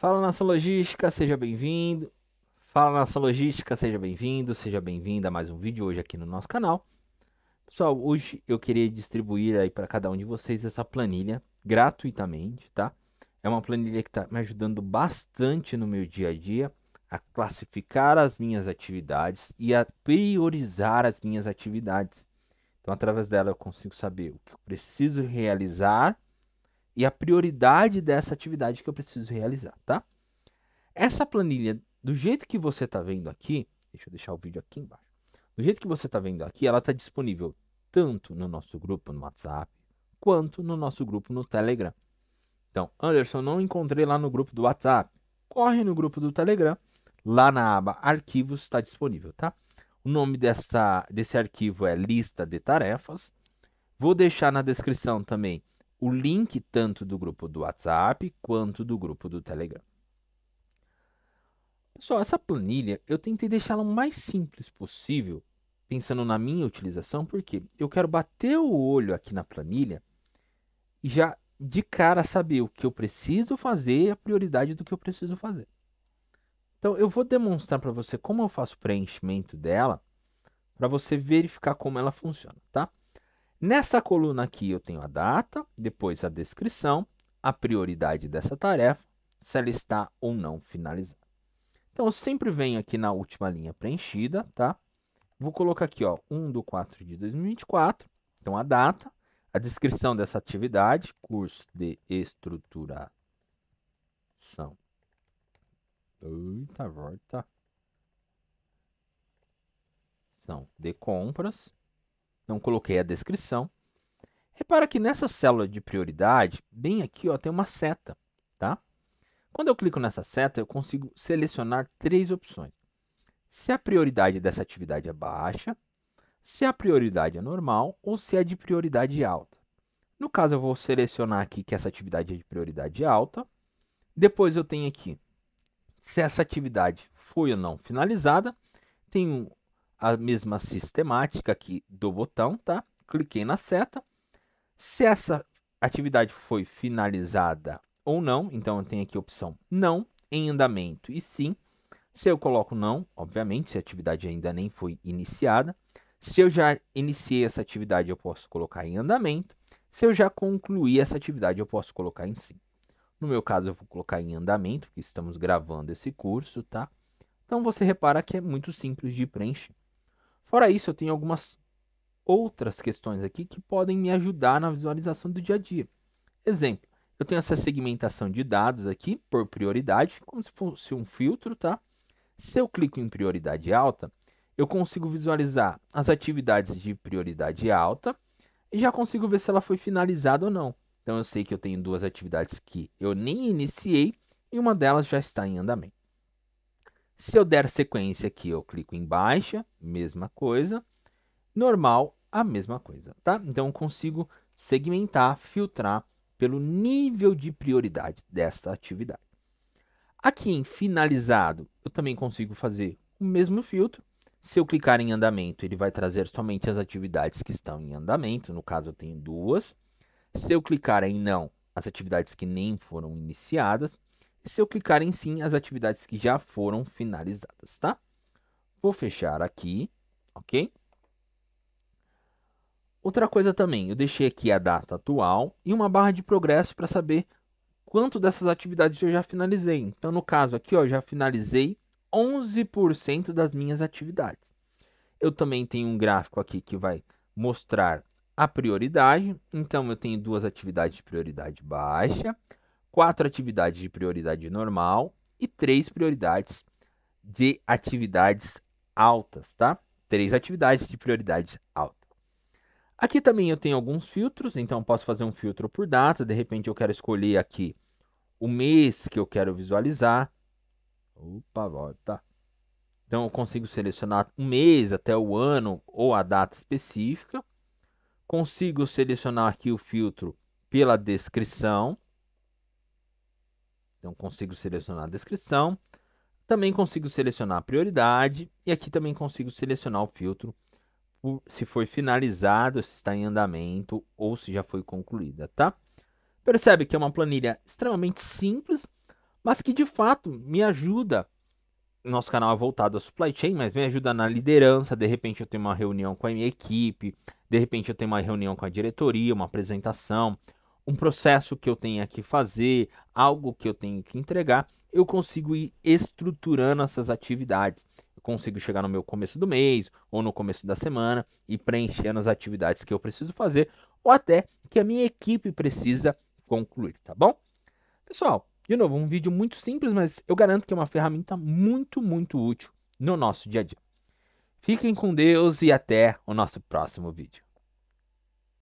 Fala Nação Logística, seja bem-vindo. Fala Nação Logística, seja bem-vindo, seja bem-vinda a mais um vídeo hoje aqui no nosso canal. Pessoal, hoje eu queria distribuir aí para cada um de vocês essa planilha gratuitamente, tá? É uma planilha que está me ajudando bastante no meu dia a dia a classificar as minhas atividades e a priorizar as minhas atividades. Então, através dela eu consigo saber o que eu preciso realizar e a prioridade dessa atividade que eu preciso realizar, tá? Essa planilha, do jeito que você está vendo aqui, deixa eu deixar o vídeo aqui embaixo. Do jeito que você está vendo aqui, ela está disponível tanto no nosso grupo no WhatsApp, quanto no nosso grupo no Telegram. Então, Anderson, não encontrei lá no grupo do WhatsApp. Corre no grupo do Telegram, lá na aba Arquivos está disponível, tá? O nome dessa, desse arquivo é Lista de Tarefas. Vou deixar na descrição também o link tanto do grupo do WhatsApp quanto do grupo do Telegram. Pessoal, essa planilha eu tentei deixá-la o mais simples possível, pensando na minha utilização, porque eu quero bater o olho aqui na planilha e já de cara saber o que eu preciso fazer e a prioridade do que eu preciso fazer. Então, eu vou demonstrar para você como eu faço o preenchimento dela, para você verificar como ela funciona, tá? Nesta coluna aqui eu tenho a data, depois a descrição, a prioridade dessa tarefa, se ela está ou não finalizada. Então eu sempre venho aqui na última linha preenchida, tá? Vou colocar aqui, ó, 1 de 4 de 2024, então a data, a descrição dessa atividade, curso de estruturação. Eita, volta. São de compras não coloquei a descrição. Repara que nessa célula de prioridade, bem aqui, ó, tem uma seta, tá? Quando eu clico nessa seta, eu consigo selecionar três opções. Se a prioridade dessa atividade é baixa, se a prioridade é normal ou se é de prioridade alta. No caso, eu vou selecionar aqui que essa atividade é de prioridade alta. Depois eu tenho aqui se essa atividade foi ou não finalizada. Tenho a mesma sistemática aqui do botão, tá? Cliquei na seta. Se essa atividade foi finalizada ou não, então eu tenho aqui a opção não, em andamento e sim. Se eu coloco não, obviamente, se a atividade ainda nem foi iniciada. Se eu já iniciei essa atividade, eu posso colocar em andamento. Se eu já concluí essa atividade, eu posso colocar em sim. No meu caso, eu vou colocar em andamento, que estamos gravando esse curso, tá? Então, você repara que é muito simples de preencher. Fora isso, eu tenho algumas outras questões aqui que podem me ajudar na visualização do dia a dia. Exemplo, eu tenho essa segmentação de dados aqui por prioridade, como se fosse um filtro, tá? Se eu clico em prioridade alta, eu consigo visualizar as atividades de prioridade alta e já consigo ver se ela foi finalizada ou não. Então eu sei que eu tenho duas atividades que eu nem iniciei e uma delas já está em andamento. Se eu der sequência aqui, eu clico em baixa, mesma coisa. Normal, a mesma coisa, tá? Então, eu consigo segmentar, filtrar pelo nível de prioridade desta atividade. Aqui em finalizado, eu também consigo fazer o mesmo filtro. Se eu clicar em andamento, ele vai trazer somente as atividades que estão em andamento. No caso, eu tenho duas. Se eu clicar em não, as atividades que nem foram iniciadas se eu clicar em sim, as atividades que já foram finalizadas, tá? Vou fechar aqui, ok? Outra coisa também, eu deixei aqui a data atual e uma barra de progresso para saber quanto dessas atividades eu já finalizei. Então, no caso aqui, ó, já finalizei 11% das minhas atividades. Eu também tenho um gráfico aqui que vai mostrar a prioridade. Então, eu tenho duas atividades de prioridade baixa, quatro atividades de prioridade normal e três prioridades de atividades altas, tá? Três atividades de prioridade alta. Aqui também eu tenho alguns filtros, então posso fazer um filtro por data, de repente eu quero escolher aqui o mês que eu quero visualizar. Opa, volta. Então eu consigo selecionar o mês até o ano ou a data específica. Consigo selecionar aqui o filtro pela descrição. Então consigo selecionar a descrição, também consigo selecionar a prioridade e aqui também consigo selecionar o filtro se foi finalizado, se está em andamento ou se já foi concluída, tá? Percebe que é uma planilha extremamente simples, mas que de fato me ajuda. Nosso canal é voltado à supply chain, mas me ajuda na liderança. De repente eu tenho uma reunião com a minha equipe, de repente eu tenho uma reunião com a diretoria, uma apresentação, um processo que eu tenha que fazer, algo que eu tenho que entregar, eu consigo ir estruturando essas atividades. Eu consigo chegar no meu começo do mês ou no começo da semana e preenchendo as atividades que eu preciso fazer ou até que a minha equipe precisa concluir, tá bom? Pessoal, de novo, um vídeo muito simples, mas eu garanto que é uma ferramenta muito, muito útil no nosso dia a dia. Fiquem com Deus e até o nosso próximo vídeo.